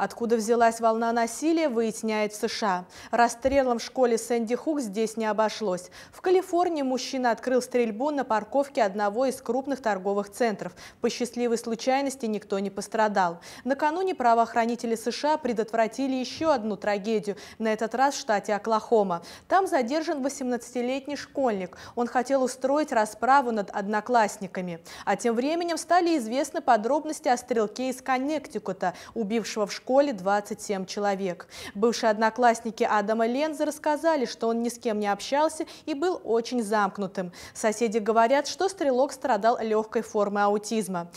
Откуда взялась волна насилия, выясняет США. Расстрелом в школе Сэнди Хук здесь не обошлось. В Калифорнии мужчина открыл стрельбу на парковке одного из крупных торговых центров. По счастливой случайности никто не пострадал. Накануне правоохранители США предотвратили еще одну трагедию, на этот раз в штате Оклахома. Там задержан 18-летний школьник. Он хотел устроить расправу над одноклассниками. А тем временем стали известны подробности о стрелке из Коннектикута, убившего в школе школе 27 человек. Бывшие одноклассники Адама Ленза рассказали, что он ни с кем не общался и был очень замкнутым. Соседи говорят, что стрелок страдал легкой формой аутизма.